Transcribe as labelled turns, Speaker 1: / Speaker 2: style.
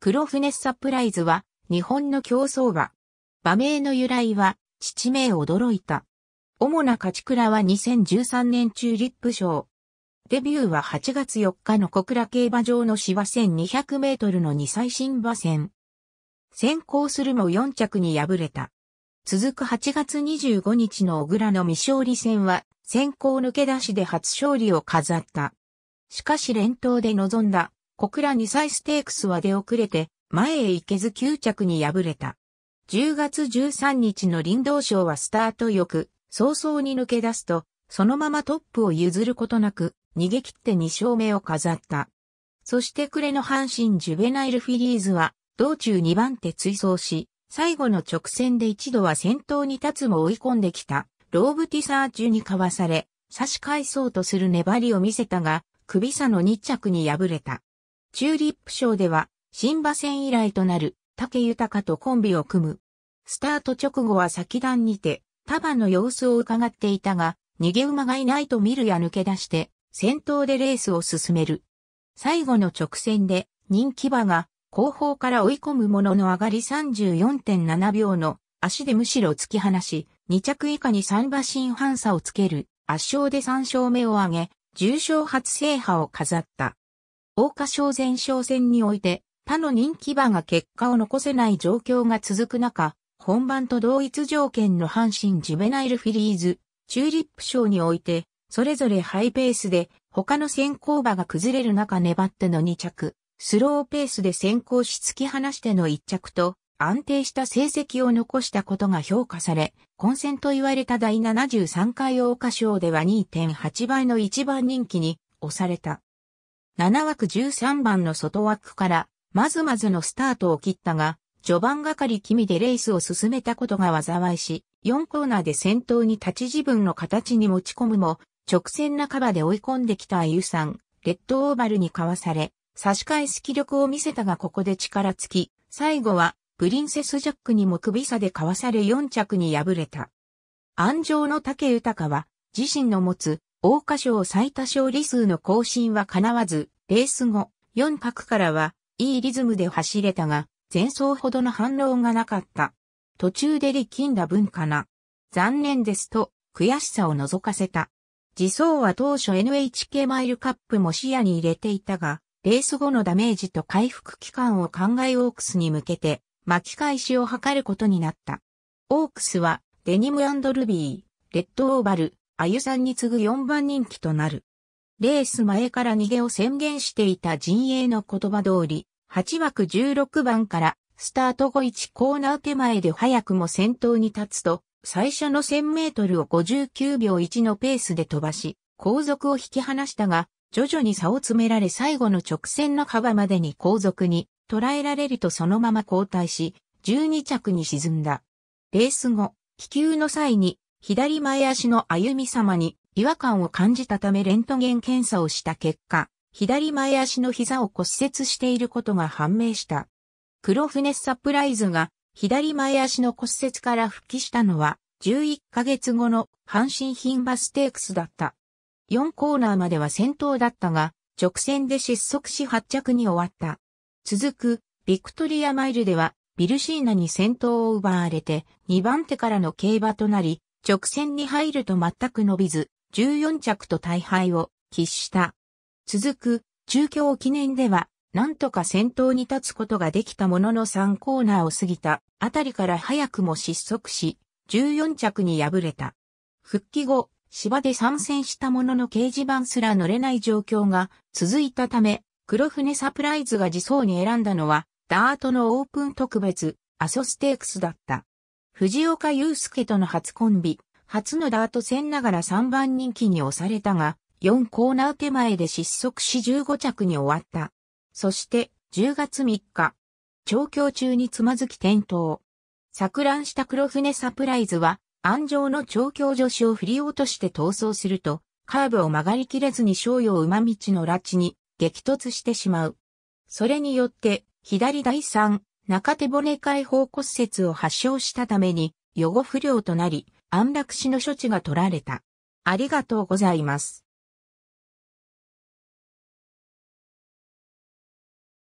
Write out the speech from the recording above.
Speaker 1: 黒船サプライズは、日本の競走馬。馬名の由来は、父名驚いた。主な勝ち倉は2013年チューリップ賞。デビューは8月4日の小倉競馬場の芝1200メートルの2歳新馬戦。先行するも4着に敗れた。続く8月25日の小倉の未勝利戦は、先行抜け出しで初勝利を飾った。しかし連投で臨んだ小倉2歳ステークスは出遅れて、前へ行けず9着に敗れた。10月13日の林道賞はスタートよく、早々に抜け出すと、そのままトップを譲ることなく、逃げ切って2勝目を飾った。そして暮れの阪神ジュベナイルフィリーズは、道中2番手追走し、最後の直線で一度は先頭に立つも追い込んできた、ローブティサー中にかわされ、差し返そうとする粘りを見せたが、首差の2着に敗れた。チューリップ賞では、新馬戦以来となる竹豊とコンビを組む。スタート直後は先段にて、束の様子を伺っていたが、逃げ馬がいないと見るや抜け出して、先頭でレースを進める。最後の直線で、人気馬が後方から追い込むものの上がり34.7秒の足でむしろ突き放し、2着以下に3馬身半差をつける圧勝で3勝目を挙げ、重賞初制覇を飾った。桜花賞前哨戦において、他の人気馬が結果を残せない状況が続く中、本番と同一条件の阪神ジュベナイルフィリーズ、チューリップ賞において、それぞれハイペースで、他の先行馬が崩れる中粘っての2着、スローペースで先行し突き放しての1着と、安定した成績を残したことが評価され、混戦と言われた第73回桜花賞では2.8倍の1番人気に押された。7枠13番の外枠から、まずまずのスタートを切ったが、序盤がかり気味でレースを進めたことが災いし、4コーナーで先頭に立ち自分の形に持ち込むも、直線半ばで追い込んできたあゆさん、レッドオーバルにかわされ、差し返す気力を見せたがここで力尽き、最後は、プリンセスジャックにも首差でかわされ4着に敗れた。安城の竹豊は、自身の持つ桜花賞最多勝利数の更新は叶わず、レース後、4角からは、いいリズムで走れたが、前走ほどの反応がなかった。途中で力んだ分かな。残念ですと、悔しさを覗かせた。自走は当初 NHK マイルカップも視野に入れていたが、レース後のダメージと回復期間を考えオークスに向けて、巻き返しを図ることになった。オークスは、デニムルビー、レッドオーバル、あゆさんに次ぐ4番人気となる。レース前から逃げを宣言していた陣営の言葉通り、8枠16番からスタート後1コーナー手前で早くも先頭に立つと、最初の1000メートルを59秒1のペースで飛ばし、後続を引き離したが、徐々に差を詰められ最後の直線の幅までに後続に捉えられるとそのまま交代し、12着に沈んだ。レース後、気球の際に左前足の歩み様に違和感を感じたためレントゲン検査をした結果、左前足の膝を骨折していることが判明した。黒船サプライズが左前足の骨折から復帰したのは11ヶ月後の阪神品馬ステークスだった。4コーナーまでは先頭だったが、直線で失速し発着に終わった。続く、ビクトリアマイルでは、ビルシーナに先頭を奪われて、2番手からの競馬となり、直線に入ると全く伸びず、14着と大敗を喫した。続く、中京記念では、なんとか先頭に立つことができたものの3コーナーを過ぎたあたりから早くも失速し、14着に敗れた。復帰後、芝で参戦したものの掲示板すら乗れない状況が続いたため、黒船サプライズが自走に選んだのは、ダートのオープン特別、アソステークスだった。藤岡祐介との初コンビ、初のダート戦ながら3番人気に押されたが、4コーナー手前で失速し15着に終わった。そして、10月3日、調教中につまずき転倒。錯乱した黒船サプライズは、安城の調教助手を振り落として逃走すると、カーブを曲がりきれずに商用馬道の拉致に激突してしまう。それによって、左第3、中手骨解放骨折を発症したために、予後不良となり、安楽死の処置が取られた。ありがとうございます。